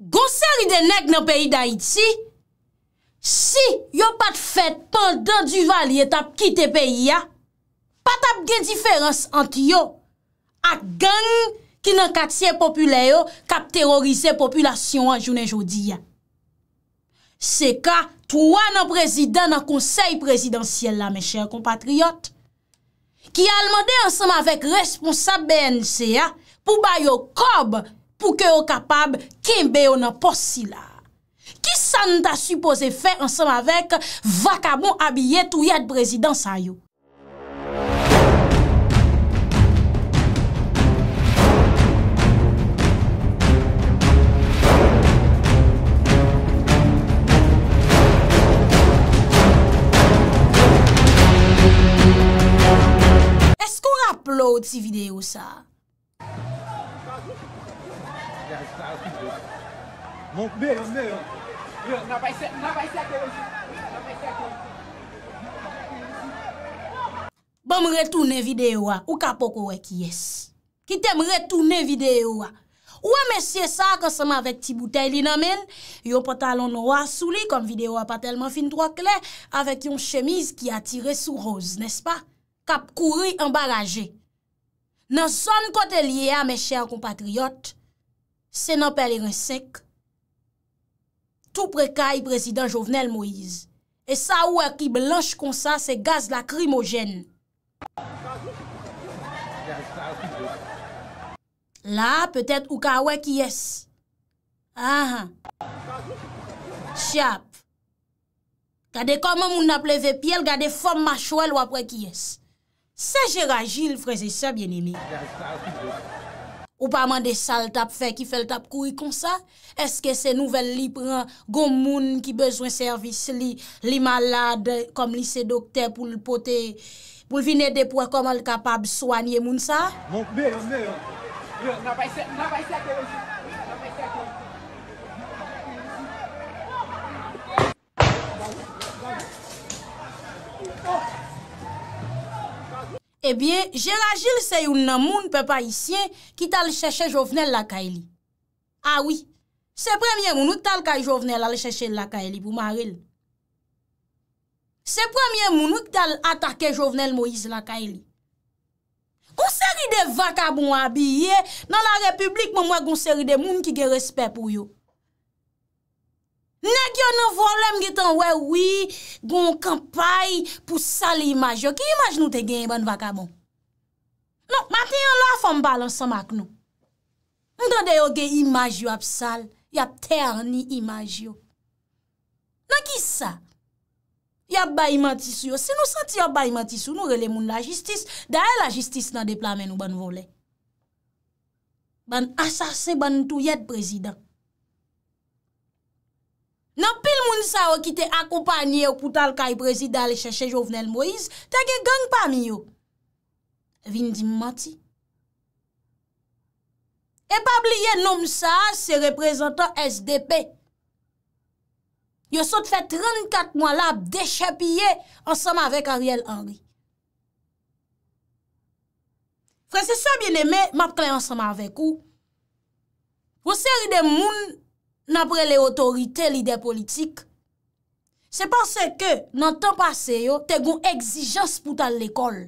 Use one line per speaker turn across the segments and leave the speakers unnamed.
Gon seri de nek nan peyi da iti, si yo pat fet pandan du valye tap kite peyi ya, pat ap gen diferans ant yo, ak gen ki nan katsye populeyo kap terorize populyasyon an jounen jodi ya. Se ka, tou an an prezident nan konsey prezidentiyel la, men chèr kompatriyot, ki alman de ansama vek responsa BNC ya, pou bayo kob pou ke ou kapab kembe ou nan pos si la. Ki sa nou ta suppose fe ansanm avek vakabon abye tou yad prezidans a yo? E skon aplode si vide ou sa? Monbe, yon mne yon.
Yon, nabay seke, nabay seke.
Bon mre toune videyo a, ou kapok ou ek yes. Kitem mre toune videyo a. Ou a mesye sa, kosan avek ti boutei li namen, yon patalon noa sou li, konm videyo a pa telman fin troak le, avek yon chemise ki atire sou roz, nespa? Kap kouri, embaraje. Nan son kote liye a me chèr kompatriot, se nan peli rensek, Sou prekaye prezident Jovenel Moïse. E sa wè ki blanche kon sa, se gaz la krimojen. La, petèt ou ka wè ki yes. Ha ah, ha. Chyap. Gade koman moun ap leve piel, gade fom machouel wap wè ki yes. Se jera jil freze sa, bienimi. Ou pa man de sal tap fe ki fel tap kouy kon sa? Eske se nouvel li pre, goun moun ki bezwen servis li, li malade kom lise dokte pou l'pote, pou l'vine depwe kom al kapab swanye moun
sa? Mon be, an be, an.
Yo, nabay se, nabay se akè wè si. Nabay se akè wè si. Oh! Ebyen, eh Gérard Gilles se youn nan moun pe pa isye ki tal chèche Jovenel lakay li. Awi, ah se premiè moun wik tal kay Jovenel al chèche lakay li pou ma ril. Se premiè moun wik tal atake Jovenel Moïse lakay li. Goun seri de vakaboun abye nan la republik moun mwen goun seri de moun ki ge respè pou yo. Nè gyo nan volem gitan wè wè wè, goun kampay pou sal imaj yo. Ki imaj nou te gen yon ban vakabon? Non, maten yon la fòm balansan mak nou. Mdande yo gen imaj yo ap sal, yap ter ni imaj yo. Non ki sa? Yap bayman tisu yo. Se nou santi yop bayman tisu, nou rele moun la jistis. Daè la jistis nan deplamen nou ban vole? Ban asase ban tou yet prezident. nan pil moun sa wè ki te akopanyè wè pou tal kaj prezid alè chè chè Jovenel Moïse, ta ge geng pa mi yo. Vin di mati. E bab liye nom sa, se reprezentan SDP. Yo sot fè 34 moun la, de chè piye, ansanm avèk Ariel Henry. Fransè so bienemè, mat kè ansanm avèk ou. Wò se ridè moun, nan pre le otorite lide politik, se panse ke nan tan pase yo, te goun egzijans pou tal l'ekol.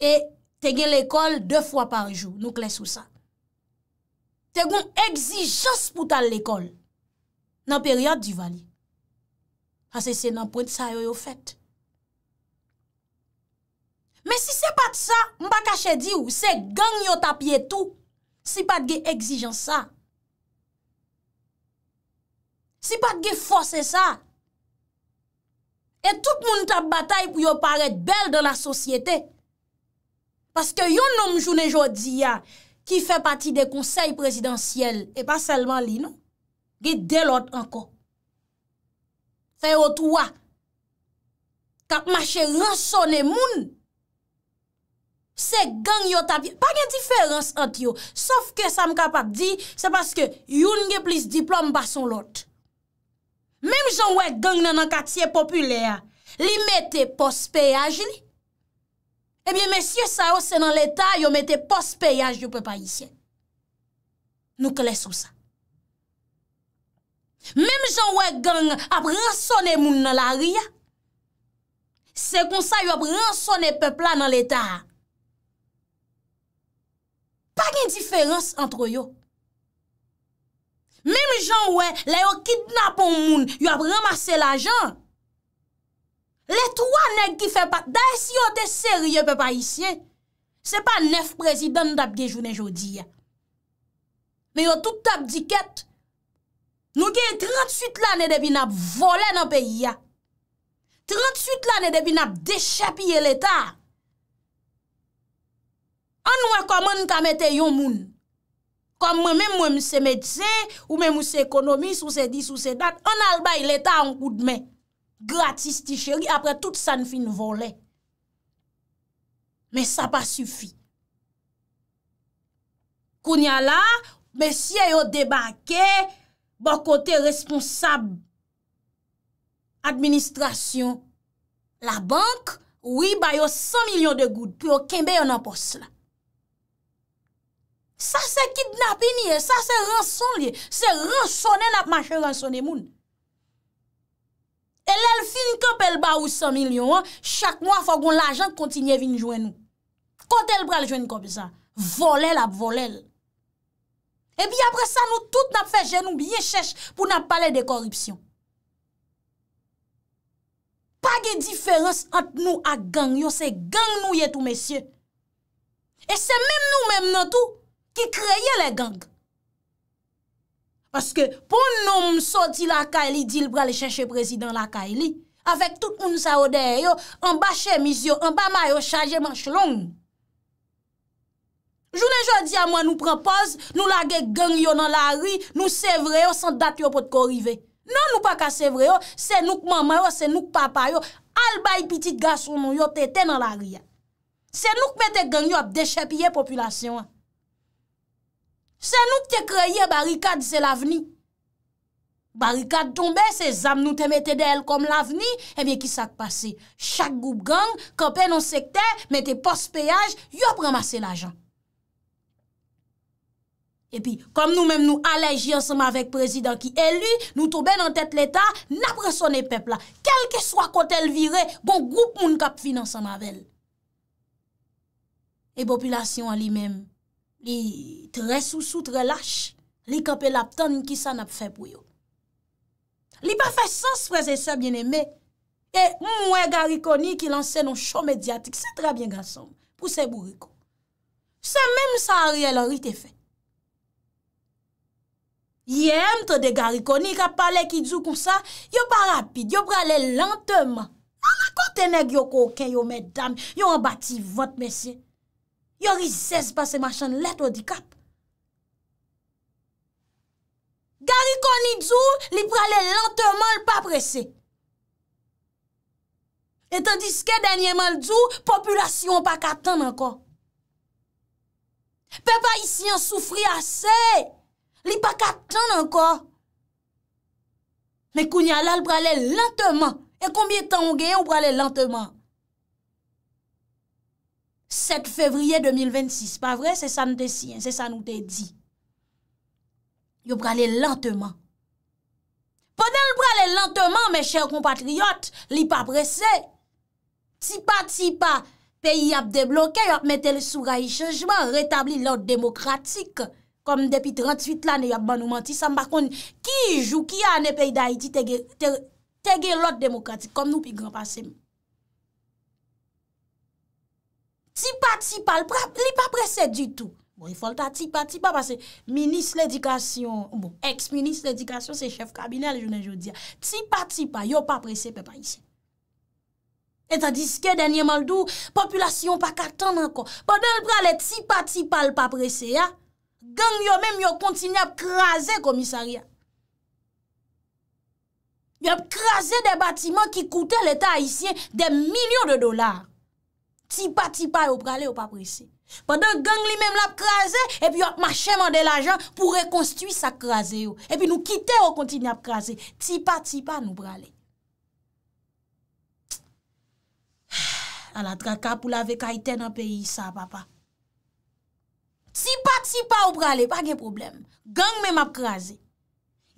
E te gen l'ekol de fwa par jou, nou kles ou sa. Te goun egzijans pou tal l'ekol, nan peryade di vali. Ase se nan point sa yo yo fet. Men si se pat sa, mba kache di ou, se ganyo tapye tou, Si pat ge ekzijan sa. Si pat ge fose sa. E tout moun tap batay pou yo paret bel dan la sosyete. Paske yon nom jounen jodi ya ki fe pati de konsey presidansyel. E pa selman li nou. Ge delot anko. Fe otouwa. Kap mache ransone moun. Se gang yo tabi, pa nye diferans antyo. Sof ke sa m kapap di, se paske yon nge plis diplom bason lot. Mem jan wek gang nan an katiye populer, li mette pospeyaj li. Ebyen, mesye sa yo se nan l'Etat, yo mette pospeyaj yo pe pa yisye. Nou ke leso sa. Mem jan wek gang ap ransone moun nan la ria. Se konsay yo ap ransone pepla nan l'Etat a. pa gen diferans antro yo. Mem jan we, le yo kidnapon moun, yo ap ramase la jan. Le 3 neg ki fe pa, da e si yo te serye pe pa isye, se pa 9 prezident nou tap gejounen jodi ya. Me yo tout tap diket, nou gen 38 lane debi nap vole nan peyi ya. 38 lane debi nap dechepye l'Etat. An wèkoman kame te yon moun. Kame mèm mwèm se medse, ou mèm mwèm se ekonomis, ou se dis ou se dat, an al bay leta an koud mè. Gratis ti cheri, apre tout san fin volè. Mè sa pa sufi. Koun ya la, mè si yo debake, mè si yo debake, bakote responsab, administrasyon, la bank, wè bay yo san milyon de goud, pou yo kembe yo nan pos la. Sa se kidnapin ye, sa se ranson liye, se ransonnen ap mache ransonnen moun. E lèl fin kop el ba ou 100 milyon an, chak mwa fagon l'ajan kontinye vin jouen nou. Kont el bral jouen kop sa, volel ap volel. E bi apre sa nou tout nap fejen nou biye chèche pou nap pale de korupsyon. Pag e diferans ant nou ak gang, yo se gang nou ye tou mesye. E se mem nou mem nan tou. Ki kreye le gang. Paske pou nou msoti lakay li dilbra le chenche prezidant lakay li, avèk tout moun sa odeye yo, anba chemiz yo, anba mayo chaje manch long. Jounen jodi a mwa nou prepoz, nou lage genyo nan la ri, nou sevre yo san dat yo pot korive. Non nou pa ka sevre yo, se nouk mamayo, se nouk papayo, albay piti gasounon yo te ten nan la ri ya. Se nouk mette genyo ap dechepiye populasyon ya. Se nou te kreye barikad se laveni. Barikad tombe, se zam nou te mette de el kom laveni, ebyen ki sak pase. Chak goup gang, kapen non sekte, mette pos peyaj, yop remase lajan. E pi, kom nou menm nou aleji ansama vek prezident ki elu, nou tobe nan tet l'Etat, napresone pepla. Kelke swa kontel vire, bon goup moun kap finanse anave. E popilasyon an li menm, I tre sou sou, tre lache, li kapel ap tan, niki sa nap fe pou yo. Li pa fe sans preze sa, bien eme, e mwen garikoni ki lanse non show medyatik, se tre bien gansom pou se bourriko. Se menm sa a rielorite fe. Yemte de garikoni ka pale ki djou kou sa, yo pa rapide, yo pa ale lenteman. An akote neg yo kouken yo, medam, yo an bati vot mesye. Yor i zese pa se machan let wadikap. Gar i koni djou, li prale lanteman l pa presen. Etan diske denye mal djou, populasyon pa katan ankon. Pe pa isi an soufri ase, li pa katan ankon. Me kounya la, li prale lanteman. E konbye tan ou gen ou prale lanteman? 7 fevriye 2026, pa vre, se sa nou te siyen, se sa nou te di. Yo prale lenteman. Pwede l prale lenteman, me chèr compatriot, li pa prese. Ti pa, ti pa, peyi ap deblokè, yo ap metèl sou rayi chèjman, retabli lot demokratik. Kom depi 38 lan, yo ap banou manti, sa mbakon, ki jou ki ane peyi da iti tege lot demokratik, kom nou pi gran pasèm. Ti pa, ti pa, li pa prese du tout. Bon, il faut ta ti pa, ti pa, parce que le ministre de l'éducation, bon, le ex-ministre de l'éducation, c'est le chef cabinet le jour de jeudi, ti pa, ti pa, yo pa prese, pe pa ici. Et tandis que dans les Maldous, la population ne peut pas attendre encore. Bon, dans le bras, le ti pa, ti pa, le pa prese, ya, gang yo même, yo continue à craser le commissariat. Yo a craser des bâtiments qui coûtaient l'État haïtien des millions de dollars. Tipa tipa yo prale yo pa prese. Padan gang li men ap kraze, epi yo machèman de la jan pou rekonstuit sa kraze yo. Epi nou kite yo kontini ap kraze. Tipa tipa nou prale. A la draka pou la vek a iten an peyi sa, papa. Tipa tipa yo prale, pa gen problem. Gang men ap kraze.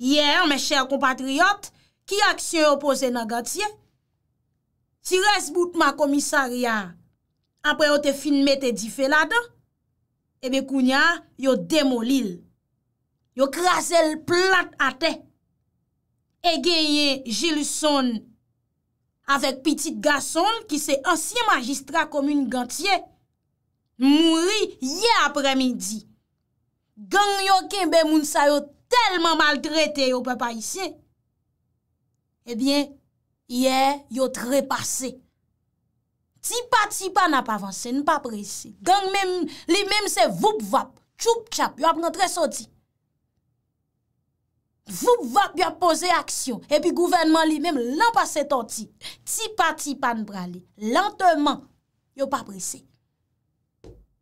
Ye, me chèr kompatriot, ki aksyon yo pose nan gatiye? Ti res bout ma komisaryan, apre yo te finmete di felada, ebe kounya yo demolil, yo krasel plat ate, egeye jil son, avek pitit ga son, ki se ansi magistra komoun gantye, mouri ye apre midi, gang yo kenbe moun sa yo telman mal krete yo pepa isye, ebyen ye yo trepase, Tipa tipa nap avanse, npa prese. Gang men, li men se vup vap, chup chap, yop nan tre soti. Vup vap, yop pose aksyon. Epi gouvenman li men, lan pa se torti. Tipa tipa nan prale, lanteman, yop aprese.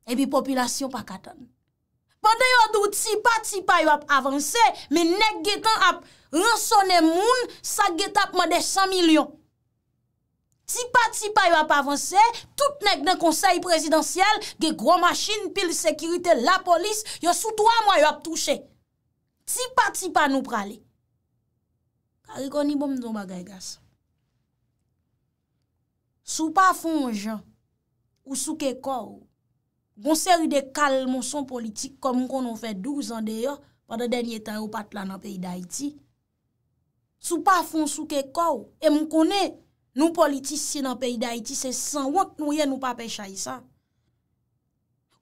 Epi populasyon pa katan. Pande yo dou tipa tipa yop avanse, men ne getan ap ransone moun, sa getan apman de san milyon. Tipa tipa yo ap avanse, tout nèk nan konsey presidansyel, ge gro machin, pil sekirite, la polis, yo sou to a mwa yo ap touche. Tipa tipa nou prale. Karikon ni bom zon bagay gas. Sou pa fon jan, ou sou ke kou, gonseri de kal monson politik, kom mwen konon fe 12 an de yo, wada denye ta yo patla nan peyi da iti. Sou pa fon sou ke kou, e mwen konen, Nou politis si nan peyi da iti, se san wot nouye nou pa pechay sa.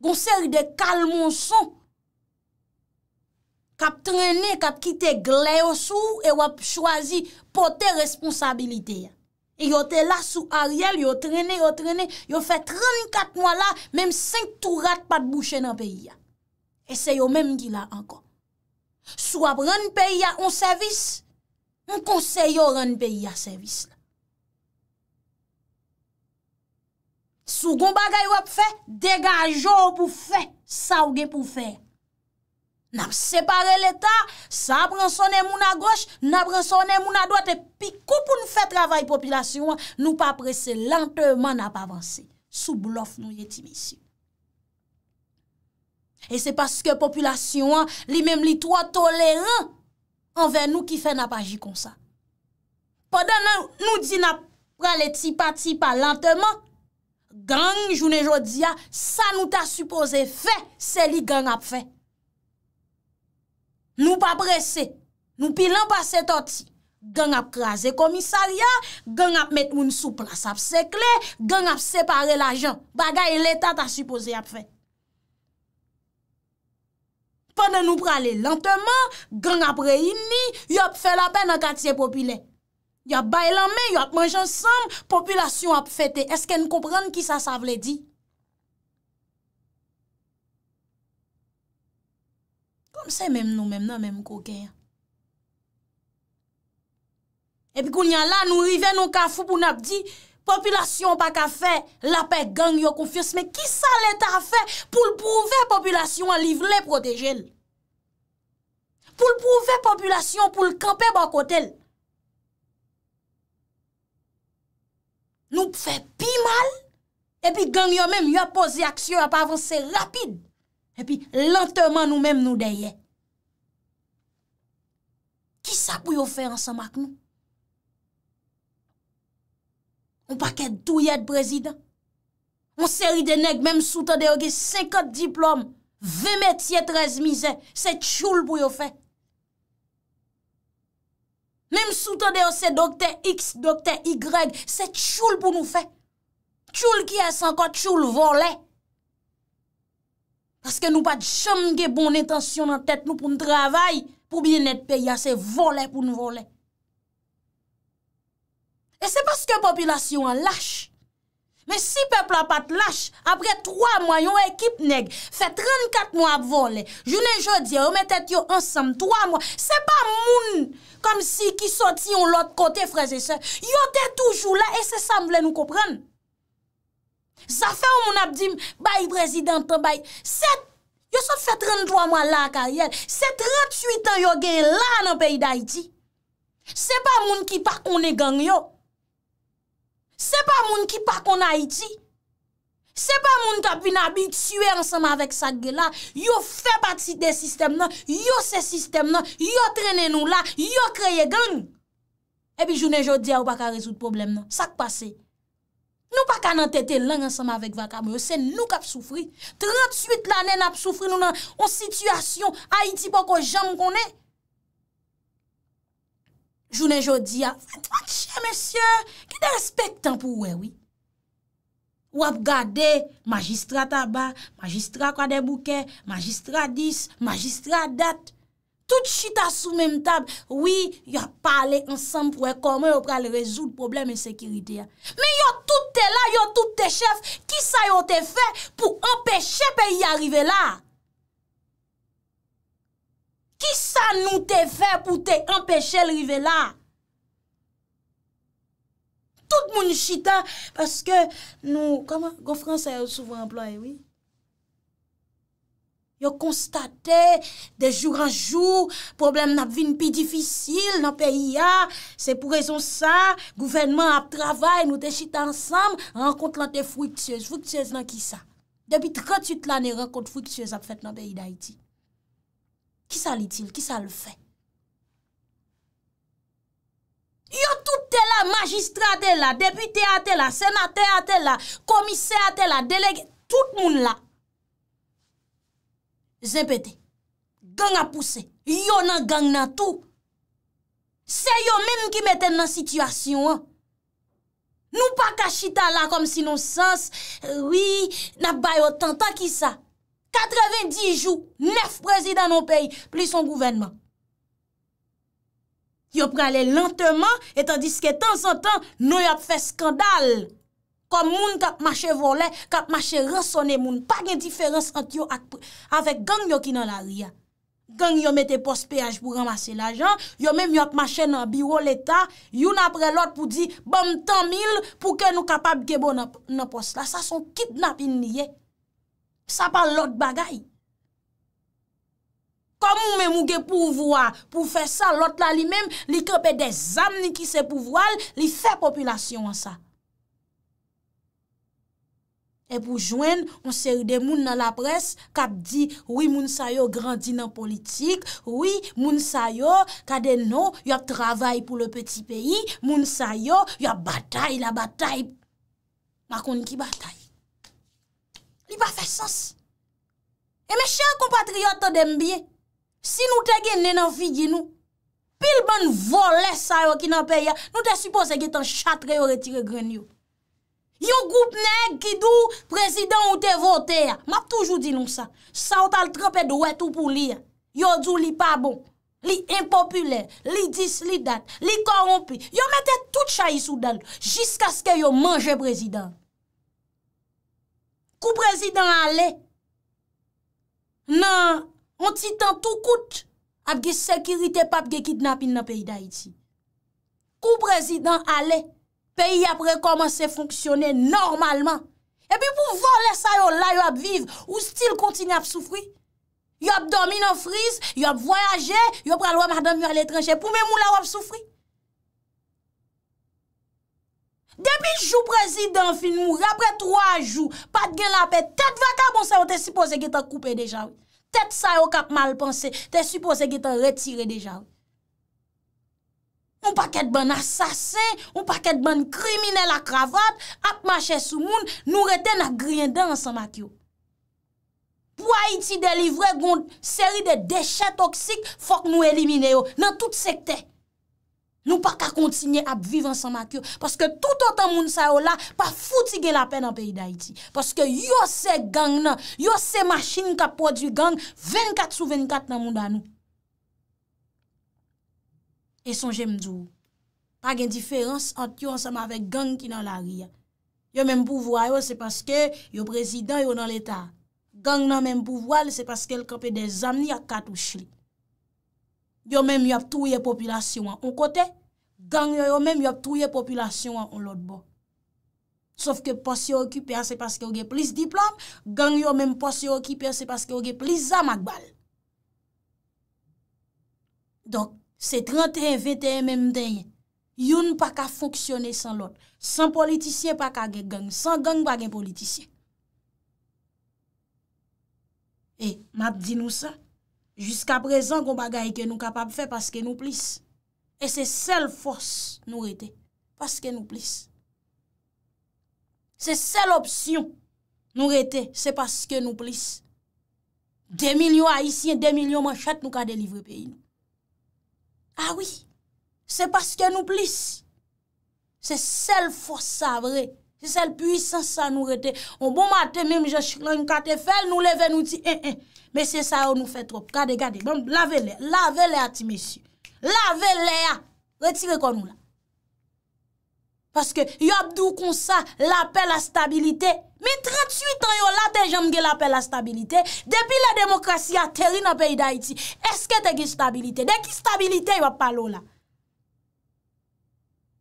Gon seri de kal monson. Kap trene, kap kite gle yo sou, e wap chwazi pote responsabilite ya. E yo te la sou ariel, yo trene, yo trene, yo fe 34 mwa la, menm 5 tou rat pat bouchen nan peyi ya. E se yo menm ki la ankon. Sou ap ren peyi ya, on servis. Moun konseyo ren peyi ya servis la. Sou goun bagay wap fe, degaj yo pou fe, sa ou gen pou fe. N ap separe l'Etat, sa aprensonen moun a goche, n aprensonen moun a doite, pi kou pou nou fe travay populasyon an, nou pa prese lante man ap avanse, sou blof nou yeti misyon. E se paske populasyon an, li mem li tro toleran, anve nou ki fe nap aji konsa. Poden nou di nap prele ti pa ti pa lante man, Gang, jounen jodi ya, sa nou ta suppose fe, se li gang ap fe. Nou pa prese, nou pilan pa se toti. Gang ap kraze komisarya, gang ap met moun sou plas ap sekle, gang ap separe la jan. Bagay l'Etat ta suppose ap fe. Pan nan nou prale lanteman, gang ap re inni, yop fe la ben ak atye popilek. Ya bay lan men, yo atman jan sanm, Populasyon ap fete, eske nou komprende ki sa sa vle di? Kom se menm nou menm nan menm koke? E pi kou nyan la nou rive nou kafou pou nap di, Populasyon pa ka fe, la pe gang yo konfis, Me ki sa leta fe pou l pouve populasyon a livle protejel? Pou l pouve populasyon pou l kampe bakotel? Nou pfe pi mal, epi gang yo men, yo pose aksyon ap avanse rapide, epi lante man nou men nou deye. Ki sa pou yo fe ansan mak nou? On pa ke dou yet prezident? On seri de neg, menm souta de yo ge, 50 diplom, 20 metye, 13 mize, se choul pou yo fe. Mem sou tade yo se dokte x, dokte y, se tchoul pou nou fe. Tchoul ki es anka, tchoul vole. Paske nou pa tcham ge bon etansyon nan tèt nou pou nou travay pou biye net peya se vole pou nou vole. E se paske popilasyon lache. Men si pepla pa te lâche, apre 3 mwa yon ekip neg, fè 34 mwa ap volè, jounen jodi, ou mè tèt yon ansam 3 mwa, se pa moun kom si ki soti yon lot kote freze se, yon tè toujou la, e se sam vle nou kopren. Za fè ou moun ap di, bayi prezident te bayi, set, yon sot fè 33 mwa la karyen, set 38 an yon gen la nan peyi da iti, se pa moun ki par konè gang yo, Se pa moun ki pa kon Haiti, se pa moun kap vinabi tue ansama vek sa ge la, yo febati de sistem nan, yo se sistem nan, yo trene nou la, yo kreye gen nou. E bi jounen joudi a ou pa ka rezout problem nan, sa k pase. Nou pa ka nan tete lan ansama vek Vakam, yo se nou kap soufri, 38 lanen ap soufri nou nan o sityasyon Haiti poko jam konen. Jounen jodi a, fèt fòt chè mèsyè, ki dè respèk tan pou wè wè. Wè ap gade, magistrat a ba, magistrat kwa dè boukè, magistrat dis, magistrat dat. Tout chita sou mèm tab, wè yò pa ale ansan pou wè kòmè yò pral rezout probleme sekirite ya. Mè yò tout tè la, yò tout tè chèf, ki sa yò tè fè pou empè chè pe yò arrive la. Ki sa nou te fè pou te empèche l'rive la? Tout moun chita, paske nou, koma, gò fransè yo souvou employe, yo konstate, de jour an jour, problem nan bin pi difisil, nan pe yia, se pou rezon sa, gouvenman ap travay, nou te chita ansam, an kont lan te fwiktsyez, fwiktsyez nan ki sa. Depi 38 lani, an kont fwiktsyez ap fèt nan pe yi da iti. Ki sa li dil, ki sa le fe? Yo toute la, magistrate la, depute a te la, senate a te la, komise a te la, delege, tout moun la. Zin pete, gang a puse, yo nan gang nan tou. Se yo menm ki mette nan sityasyon. Nou pa kachita la kom si non sens, wii, nan bayo tan, tan ki sa. 90 jou, 9 prezidant nan peyi, pli son gouvenman. Yo prele lenteman, etan diske tan san tan, nou yap fe skandal. Kom moun kap mache vole, kap mache rasonen moun, pa gen diferans antyo ak prezidant. Awek gang yo ki nan la ria. Gang yo mette pos peyaj pou ramase l'ajan, yo men myot mache nan biro l'eta, yon apre lot pou di, bom tan mil, pou ke nou kapab gebo nan pos la. Sa son kitnap in nyeye. Sa pa lot bagay. Komou men mouge pouvoa, pou fe sa, lot la li men, li kepe de zan ni ki se pouvoal, li fe populasyon an sa. E pou jwen, on se yede moun nan la pres, kap di, woui moun sayo grandine politik, woui moun sayo kadeno, yop travay pou le peti peyi, moun sayo, yop batay la batay. Ma kon ki batay. Li pa fè sòs. E mè chèr kompatriot tè dembyè, si nou tè gen nenan figi nou, pil ban volè sa yo ki nan pe ya, nou tè suppose gen tan chatre yo retire gren yo. Yo goup nèk ki dou prezident ou te vote ya. Map toujou di nou sa. Sa ou tal trepe dwe tou pou li ya. Yo djou li pa bon, li impopuler, li disli dat, li korompi. Yo mè tè tout chayi sou dal, jiska skè yo manje prezident. Kou prezidant ale, nan an ti tan tou kout ap ge sekirite pap ge kidnap in nan peyi da iti. Kou prezidant ale, peyi ap rekomansè fonksyonè normalman. E pi pou volè sa yo la yo ap viv, ou stil kontini ap soufri. Yo ap domi nan fris, yo ap voyaje, yo ap alwa mardan mure letranje pou mè mou la yo ap soufri. Demi jou prezident fin mou, rapre 3 jou, pat gen la pet, tet vakabon se yo te sipose ge ta koupe deja ou. Tet sa yo kap malpense, te sipose ge ta retire deja ou. Mou paket ban asase, mou paket ban krimine la kravate, ap mache sou moun, nou rete nan griyenda ansan mak yo. Pwa iti delivre gond seri de deshe toksik, fok nou elimine yo nan tout sekte. Nou pa ka kontinye ap vivansan mak yo, paske tout anta moun sa yo la, pa fouti gen la pen an peyi da iti. Paske yo se gang nan, yo se masin ka podu gang, 24 sou 24 nan moun dan nou. E son jemdou, pa gen diferans antyo ansan mavek gang ki nan la riyak. Yo menm pouvo a yo, se paske yo prezident yo nan l'Etat. Gang nan menm pouvo al, se paske el kapè de zami ak kat ou chli. Yo menm yo ap touye populasyon an on kote, gang yo yo menm yo ap touye populasyon an on lot bo. Sof ke pasye okiper se paske yo ge plis diplom, gang yo menm pasye okiper se paske yo ge plis zamakbal. Dok, se 31-21 menm denye, yon pa ka foksyone san lot, san politisyen pa ka ge gang, san gang ba gen politisyen. E, map di nou sa, Jiska prezon kon bagay ke nou kapap fe paske nou plis. E se sel fos nou rete, paske nou plis. Se sel opsyon nou rete, se paske nou plis. De milyon haisyen, de milyon manchat nou ka delivre peyi nou. A ah wii, se paske nou plis. Se sel fos sa vre, se sel pwisan sa nou rete. On bon mate, mèm jè chik lan yon kate fel, nou leve nou ti, he he he. Bon, mesye sa yo nou fe trop, kade kade, lave le, lave le ati mesye, lave le a, retire kon nou la. Paske yo abdou konsa lape la stabilite, mi 38 an yo la te jamge lape la stabilite, depi la demokrasi a teri na peyi da iti, eske te ki stabilite, de ki stabilite yo apalo la.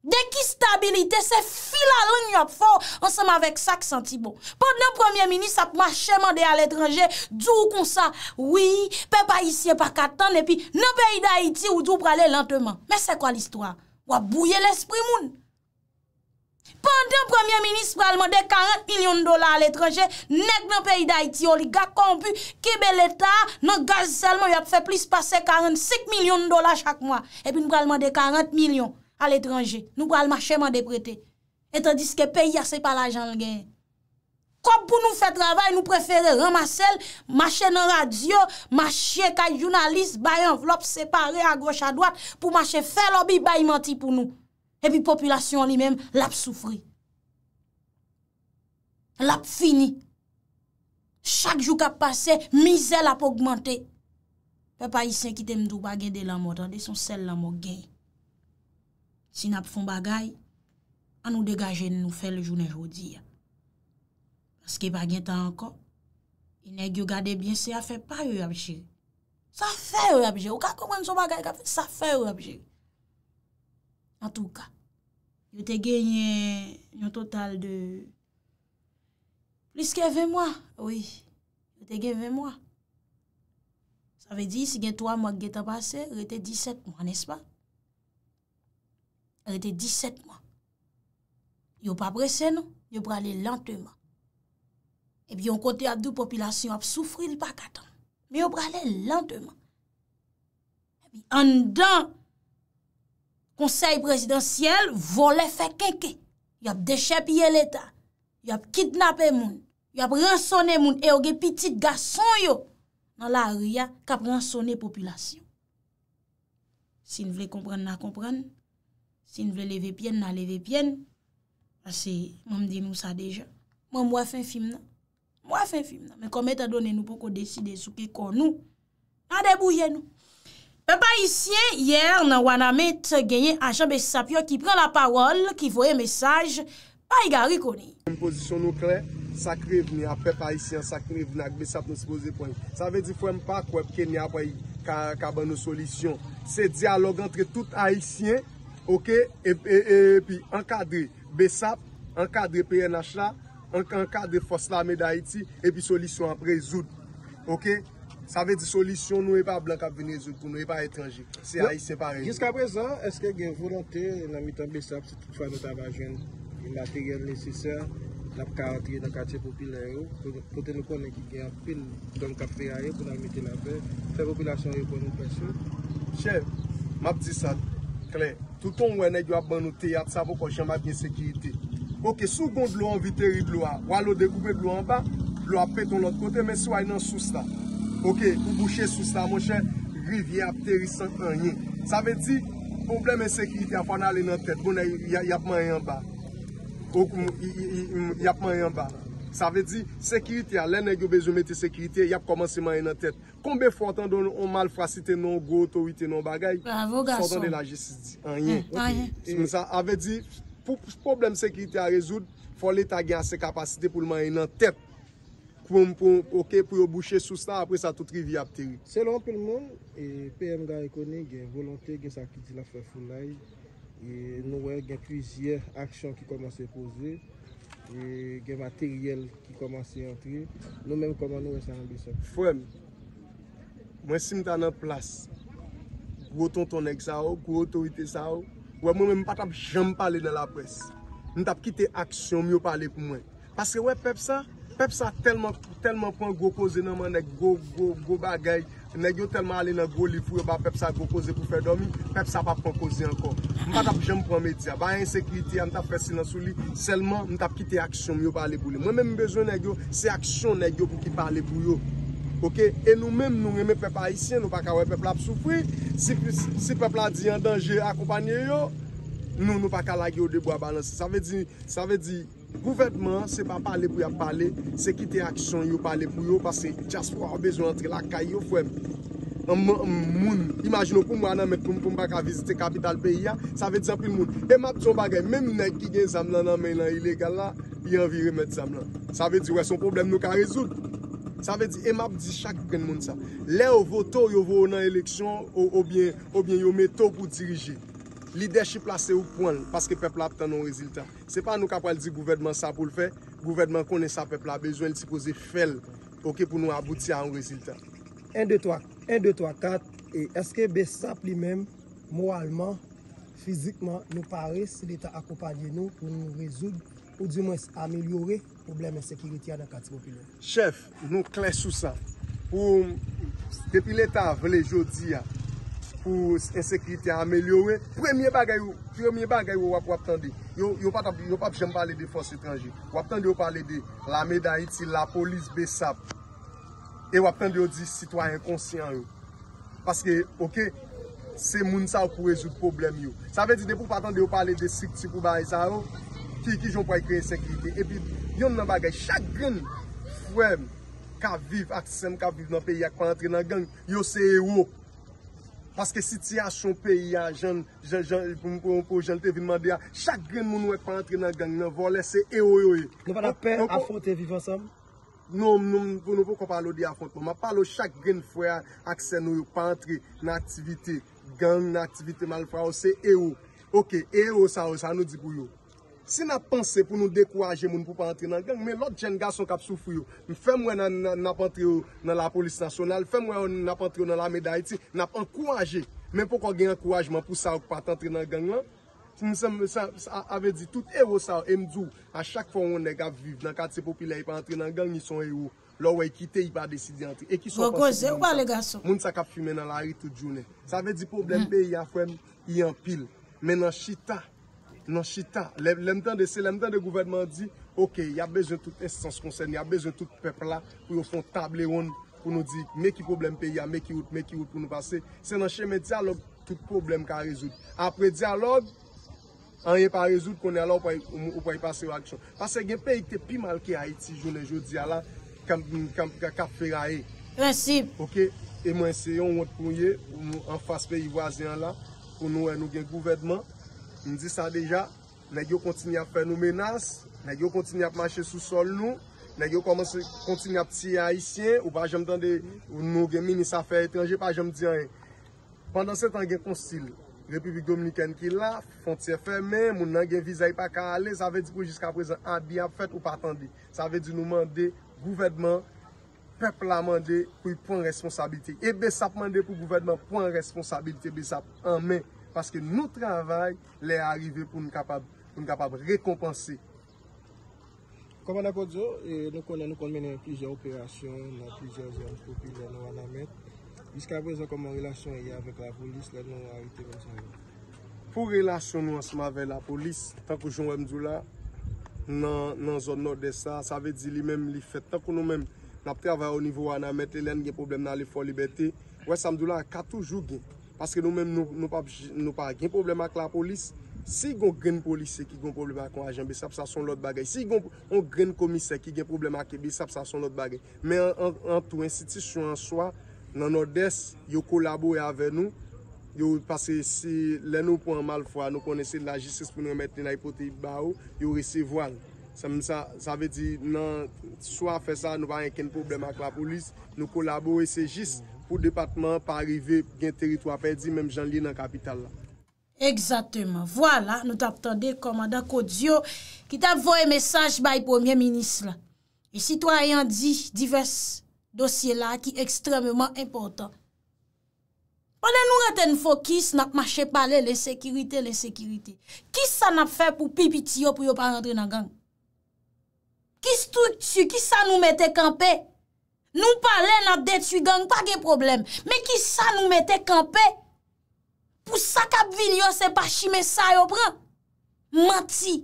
Dè ki stabilite, se fila loun yop fò, ansem avèk sa k senti bo. Pò dè premier-ministre ap ma chè mandè al-étranger, djou kon sa, wii, pe pa isye pa katan, epi nan peyi d'Haïti ou djou pralè lenteman. Mè se kwa l'istwa? Wabouye l'esprit moun. Pò dè premier-ministre pralè mandè 40 milyon dola al-étranger, nek nan peyi d'Haïti, oligak kon pu, kibe l'Etat nan gaz selman yop fè plis pase 45 milyon dola chak mwa. Epi nou pralè mandè 40 milyon. Al etranje, nou pa al machèman deprete. Etan diske pe yase pa l'ajan gen. Kom pou nou fe travay, nou prefere ramasel, machè nan radyo, machè kay jounalist, bay envelop separe an groche a dwat, pou machè fel obi bay menti pou nou. Epi populasyon li men, lap soufri. Lap fini. Chak jou kap pase, mizè lap augmente. Pe pa yase kite mdou bagen de lan mot, an de son sel lan mot gen. Sin ap fon bagay, an nou degaje nou fè le jounen joudi ya. Aske bagyen tan ankon, e inè gyou gade bien se a fè pa yo yo apjè. Sa fè yo yo apjè, ou ka koman son bagay ka fè, sa fè yo yo apjè. An tou ka, yo te genyen yon total de... Plis ke 20 mwa, oui, yo te genyen 20 mwa. Sa ve di, si genyè 3 mwa ki geta pase, yo te 17 mwa, nes pa? Er ete 17 mwa. Yo pa prese nou, yo prale lanteman. Epi yon kote adou popilasyon ap soufri l pa katan. Me yo prale lanteman. Epi an dan, konsey presidansyel vole fekeke. Yo ap deche pye leta. Yo ap kitnape moun. Yo ap ransone moun. E yo ge pitit gason yo. Nan la ria kap ransone popilasyon. Si nou vle kompran nan kompran, si nou vle leve pien nan leve pien, mwen mdi nou sa dejan. Mwen mwen fin film nan, mwen fin film nan, men kome ta donen nou pou kon deside souke kon nou, nan debouye nou. Pe pa isyen, yer nan wana met genye ajan besi sapyon ki pren la parol,
ki voye mesaj, pa yi ga rikone. Mwen mwen posisyon nou kre, sakre vne a pe pa isyen, sakre vne ak besi sapyon si pose pon. Sa ve di fwen mpa kwep ke nye apay ka ban nou solisyon. Se diyalog entre tout a isyen, Ok, e, e, e pi, an kadre Besap, an kadre PNH la, an kadre Foslame d'Aiti, e pi solisyon apre Zoud. Ok, sa ve di solisyon nou e pa blan kap vene Zoud pou nou e pa etranjik. Se a yi se pare. Gizk apre zan, eske gen volante nan mitan Besap, se tout fwa not avajen, in la tigel nesise, lap karat ge dan kate popile yo, kote nou konen ki gen pil don kap vene aye pou nan mitan apre, se popilasyon yo konen presyon? Che, map disan. lè, touton wè nè di wap ban nou teyat sa vò kòjèm ap nye sekirite. Ok, sou gond lò an vitèri glò a, wà lò dekoumè glò an ba, glò ap pè ton lòt kote, men sou a yon sousta. Ok, pou bouchè sousta, mò chè riv yap teri san fènyen. Sa mè di, pou mblèm en sekirite a fò nan alè nan tèt, bonè yapman yon ba. Ok, yapman yon ba. Sa ve di, sekirite a, lènen non, non, yo bezou mette sekirite, yap komanse mayen an tèt. Konbe fòt an don nou an mal fwa si te nou gòtou, ti nou bagay, sò dan de la jesis di. A ve di, pou problem sekirite a rezoud, fò lè ta gen an se kapasite pou l'mayen an tèt. Koum pou yo bouchè sou sta, apre sa tout rivi ap teri. Selon pou l'mon, PM ga ekone gen volante gen sakriti la fè foun laj, nou wè gen pwizye aksyon ki komanse pose. Gye materyel ki komanse yon tri Nou men koman nou wè sa anbise Fwèm Mwen sim tan nan plas Gwo tonton ek sa ou Gwo otorite sa ou Mwen mwen mwen patap jom pale nan la pres Mwen tap kite aksyon myo pale pou mwen Pase wè pep sa Pep sa telman pwan gwo kozen nan man ek Gwo bagay Nè gyo telman alè nan gwo li fou yo ba pep sa gwo koze pou fè dormi, pep sa pa pou kon koze ankon. Mwen pa tap jèm pou an medya. Ba yèn sekwiti an tap presi nan sou li, selman, mwen tap kite aksyon mwen yo pale pou li. Mwen mè mèm bezwen nè gyo, se aksyon nè gyo pou kite pale pou yo. Ok? E nou mèm nou mèm pep aisyen, nou pa kawè pep la pou soufri. Si pep la di an danje akopanyè yo, nou nou pa kawè la gyo debo a balansi. Sa ve di, sa ve di. Gouvetman se pa pale pou ya pale, se kite aksyon yo pale pou yo, pase chas fwo a bezo antre la kay yo fwem. Nan moun, imajino pou mwa nan met poum poum bak a vizite kapital peyi ya, sa ve di anpil moun, emap di yon bagay, menm yon ek ki gen zamlan nan men nan ilegal la, yon anvi remet zamlan. Sa ve di, wè son problem nou ka rezout. Sa ve di, emap di chak gen moun sa. Le ou vo tou yo vo ou nan eleksyon, ou bien yo me tou pou dirije. Lideche plase ou pon, paske pepla ap tan nou reziltan. Se pa nou kapal di gouvedman sa pou l fe, gouvedman konen sa pepla. Bezwen li se pose fel, ok pou nou abouti an reziltan. 1, 2, 3, 1, 2, 3, 4, e eske besap li men moralman, fizikman nou pare se l'Etat akopadye nou pou nou rezoud ou di mwen amelyore probleme sekiriti an akati bopi lè. Chef, nou klesou sa, ou depi l'Etat vle jodi a, pou ensekriti amelyo we. Premye bagay yo wap wap tande, yo patan, yo patan jom pale de fos utranji, wap tande yo pale de la medayiti, la polis besap, e wap tande yo di sitwa inkonsiyan yo. Paske, okey, se moun sa ou kou rezout problem yo. Sa ve di de pou patande yo pale de sik ti pou bayi e sa ou, ki ki jom pale kre ensekriti. E pi, yon nan bagay, chak grin fwem, ka viv, aksen, ka viv nan peyi, yo se yo, Paske si ti a chon peyi a, jen te vin mande a, chak grin moun wèk pa antre nan gang, nan vò lè se eyo yo yo. Nan pa la pen a fonte vivan sam? Non, non, nou pou kon palo di a fonte. Ma palo chak grin fwe a aksen yo yo pa antre nan aktivite gang, nan aktivite mal fra ou, se eyo. Ok, eyo sa ou, sa nou di boulou. Si na panse pou nou dekouaje moun pou pa antre nan gang, men lot jen gason kap soufou yo. Mwen femwe nan nap antre yo nan la polis nasyonal, femwe nan nap antre yo nan la meday ti, nap an kouaje, men pou kon gen an kouajman pou sa wak pa antre nan gang lan. Si mwen sa ave di, tout ewo sa wak, e mdou, a chak fon wone kap vive, nan kat se popilè yi pa antre nan gang, yi son ewo, lò wè yi kite, yi pa deside yi antre. E ki son panse pou nan gang lan. Gò gò zè wale gason. Moun sa kap fume nan la ritou djounè. Sa nan chita, lèm tan de se, lèm tan de gouvedman di, ok, ya bezon tout instance konsen, ya bezon tout pepl la pou yo fon table yon, pou nou di meki problem pe ya, meki yot, meki yot pou nou pase se nan cheme diyalog, tout problem ka rezout, apre diyalog an yon pa rezout, kon yon la ou pa yon pase wak chon, pase gen pe yon te pi malke Haiti, jounen joun diya la kam, kam, kam, kam, kam ok, e mwen se yon wot pou yon, ou mwen an fase pe yon waziyan la, pou nou wè nou gen gouvedman m di sa deja, ne gyo kontinye ap fè nou menas, ne gyo kontinye ap manche sou sol nou, ne gyo kontinye ap tiye haisyen, ou pa jom dande, ou nou gen menis a fè etranje, pa jom diane, pandan se tan gen konsil, Republik Dominikèn ki la, fontye fè men, moun nan gen vizay pa ka ale, sa vè di pou jiska prezen, adi ap fèt ou pa tande, sa vè di nou mande, gouvedman, pepl la mande, pou y pon responsabilite, e besap mande pou gouvedman, pou y pon responsabilite, besap anmen, Paske nou travay lè arive pou nou kapab rekompansi. Koman apot zo, e, nou konnen nou konmen nan plijer operasyon, nan plijer zyon popi lè nan wana met. Bisk apre zyon konman relasyon yè avèk la polis lè nan wana arite bon sa yon. Pou relasyon nou ansman avèk la polis, tankou joun wè mdou la, nan zon nord de sa, sa vè di li menm li fet. Tankou nou menm nap travay ou nivou wana met, lè nge problem nan lè fò libeti. Wè samdou la, katou jougi. Aske nou mèm nou pa gen problem ak la polis, si yon gren polis se ki gen problem ak kon ajenbe, sap sa son lot bagay. Si yon gren komise se ki gen problem ak ebe, sap sa son lot bagay. Mè an tou, an siti sou an swa, nan an des, yon kolabo e ave nou, yon pase si lè nou pou an mal fwa, nou konese la jistis pou nou mette na ipote ba ou, yon risi voan. Sa mè sa, sa ve di, nan swa fe sa nou va yon ken problem ak la polis, nou kolabo e se jist, ou depatman pa arrive gen teritwa pedi, menm jan li nan kapital la.
Eksatèman. Vwala, nou tap tande komanda Kodjo ki tap vwoye mesaj bay premier minis la. E sitwayan di divers dosye la ki ekstremèman impotant. O de nou reten fokis nak mache pale le sekirite, le sekirite. Kis sa nap fè pou pipiti yo pou yo pa rentre nan gang? Kis tout su, kis sa nou mette kampe? Nou pa len ap detu gang, pa gen problem. Me ki sa nou mette kampe. Pou sakap vin yo se pa shime sa yo pran. Manti.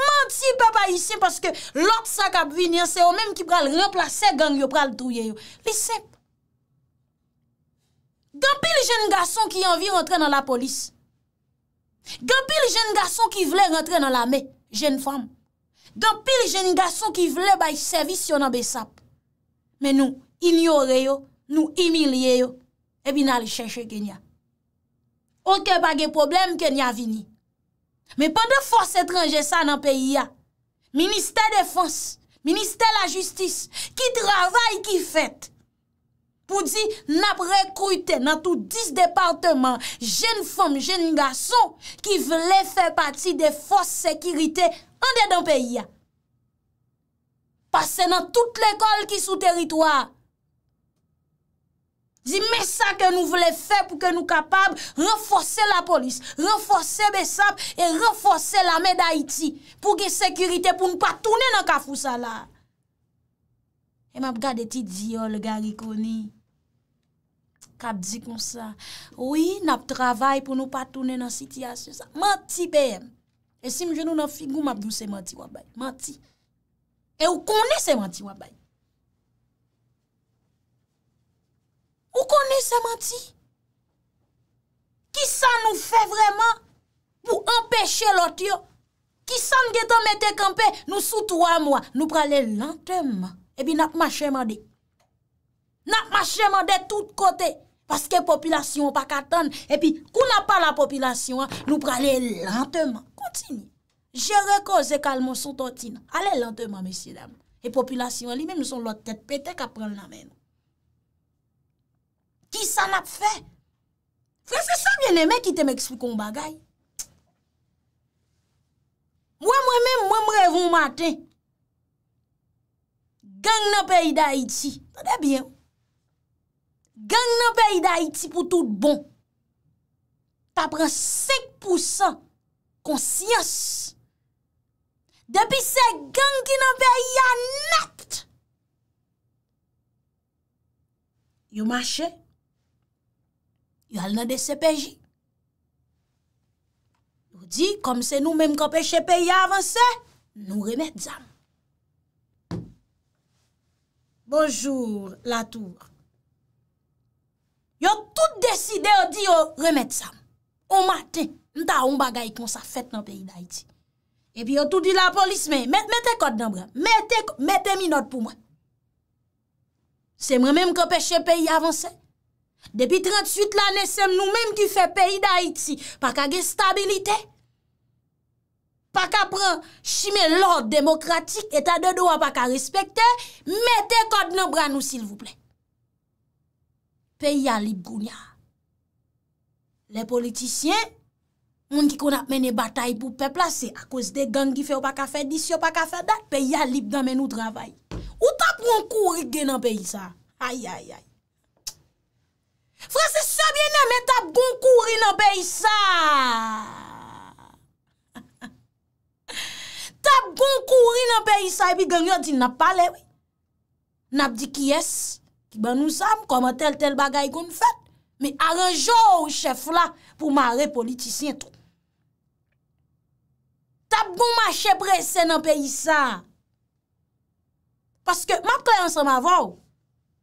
Manti pe pa yisi parce ke lort sakap vin yo se yo menm ki pral remplase gang yo pral touye yo. Li sep. Gampi li jen gason ki yonvi rentre nan la polis. Gampi li jen gason ki vle rentre nan la me, jen fam. Gampi li jen gason ki vle bayi servis yonan be sap. Men nou inyore yo, nou inilye yo, ebi nan li chèche genya. Onke bagè problem genya vini. Men pan de fòs etranje sa nan peyi ya, Ministè Défense, Ministè la Justice, ki travay ki fèt, pou di nan prekruyte nan tout 10 departement, jen fòm, jen gaso, ki vle fè pati de fòs sekirite an de dan peyi ya. Pase nan tout l'ekol ki sou teritwa. Di me sa ke nou vle fe pou ke nou kapab refose la polis, refose besap, e refose la meday ti pou ge sekurite pou nou pa toune nan kafou sa la. E map gade ti diol gari koni. Kap di kon sa. Ouye, nap travay pou nou pa toune nan siti ase sa. Manti peyem. E sim jenou nan figou map gouse manti wabay. Manti. E ou konè seman ti wap bay? Ou konè seman ti? Ki san nou fè vreman pou empèche lot yo? Ki san gètan mète kampe nou sou 3 mwa? Nou pralè lantèman. E pi nap ma chèman de. Nap ma chèman de tout kote. Paske popilasyon pa katan. E pi kou na pa la popilasyon an, nou pralè lantèman. Kontinu. Je rekoz ekalman sou tontina. Ale lente man, mesye dam. E populasyon li men nou son lot te petek apren la men. Ki san ap fe? Profesor Mieneme ki te m eksplikon bagay. Mwen mwen men mwen mwerevoun mate. Gang nan peyi da iti, ta debyen, gang nan peyi da iti pou tout bon, ta pre 5% konsyansi. Depi se gen ki nan peyi ya net. Yo mache, yo al nan de se peji. Yo di, kom se nou menm kon peche peyi avanse, nou remet zam. Bonjour, la tour. Yo tout deside yo di yo remet zam. O maten, mta ou mba gayi kon sa fet nan peyi da iti. epi yo tout di la polis men, mette kote nan bran, mette mi not pou mwen. Se mwen menm ke peche peyi avanse, depi 38 l ane sem nou menm ki fe peyi da Haiti, pa ka ge stabilite, pa ka pre chime l or demokratik, eta de doa pa ka respekte, mette kote nan bran nou sil vouple. Peyi a lipe gounya. Le politisyen, Moun ki kon ap mene batay pou pe plase, a kouz de gangi fe ou pa kafe disi ou pa kafe dat, pe yalip damen ou travay. Ou tap gon kouri gen an pe isa? Ay, ay, ay. Franses sabye nan, me tap gon kouri nan pe isa. Tap gon kouri nan pe isa, bi e gen yon di nap pale, we. Nap di ki es, ki ban nou sam, koman tel tel bagay kon fet. Me aranjou ou chef la, pou mare politisyen ton. tap goun mache brese nan pe yisa. Paske, map kwen anse m avon,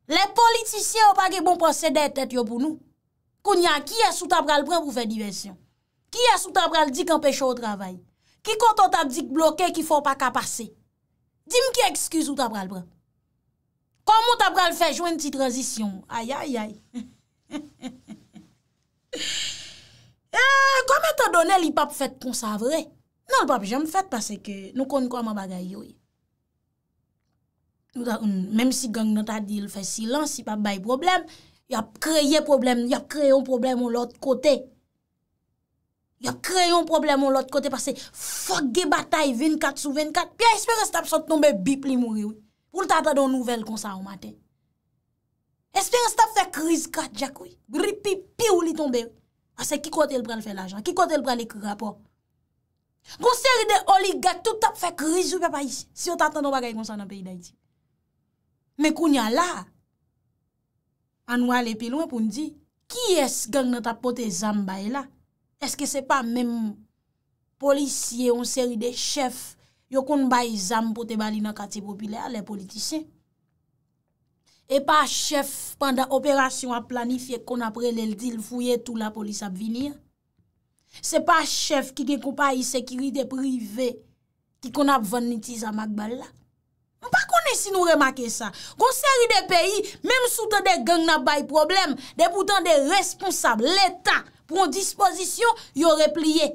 le politisyen ou pa ge bon prosede et et yo pou nou. Kounya, ki es ou ta pral pran pou fe divesyon? Ki es ou ta pral dik anpeche ou travay? Ki konton ta dik bloke ki fò pa kapase? Di m ki ekskiz ou ta pral pran? Koum ou ta pral fe jwen ti tranzisyon? Ay, ay, ay. Koum e te donen li pap fet konsavre? Eh! Nan, papi, jèm fèt pasè ke nou konn kwa mwa bagay yoy. Mèm si gang notadil fè silans, si pap bay problem, yop kreye problem, yop kreye yon problem ou lòt kote. Yop kreye yon problem ou lòt kote pasè fòk ge batay 24 sou 24. Pi a espéren stèp sòt tombe bip li mouri ou. Pou l tata don nouvel konsa ou matè. Espéren stèp fè kriz kat djak ou. Bripi pi ou li tombe. Asè ki kote l prèl fè l ajan, ki kote l prèl ek rapò. Gon seri de oligat tout ap fek rizou pe payi si yo tatan nou bagay konsan an peyi da iti. Me kounya la, an wale pelon pou ndi, ki es gang nata pote zam baye la? Eske se pa menm polisye, on seri de chef, yon kon baye zam pote bali nan kate popile a le politisyen? E pa chef pandan operasyon a planifiye kon apre lel dil fouye tout la polis ap vinye? Se pa chef ki dekou pa yi sekiritè privè ki kon ap vaniti zamak bal la. Mpa kone si nou remake sa. Konseri de peyi, mèm soute de gang na bay problem, de poutan de responsable, l'Etat, proun disposition, yo repliye.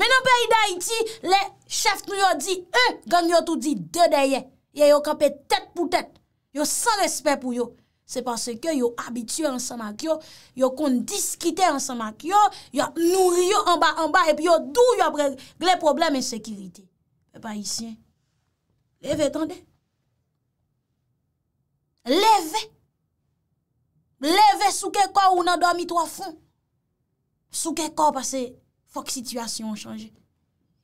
Mè nan peyi da iti, le chef nou yo di, e, gang yo tout di, de deye. Ye yo kapè tèt pou tèt. Yo san respè pou yo. Se passe ke yo abitye ansan mak yo, yo kon diskite ansan mak yo, yo nour yo anba anba, epi yo dou yo apre gle problem ensekirite. E pa isyen. Leve tande. Leve. Leve souke kwa ou nan dormi to a fon. Souke kwa pase fok situasyon chanje.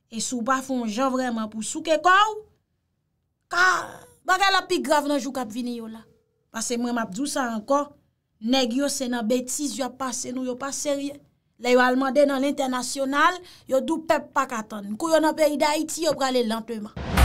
E sou pa fon jan vreman pou souke kwa ou. Ka bagala pi grav nan jou kap vini yo la. Pase mwen mapdou sa anko, neg yo se nan betis yo pase nou yo pase rye. Le yo alman den nan l'internasyonal, yo dupep pa katan. Kou yo nan pe idayiti, yo prale lante man.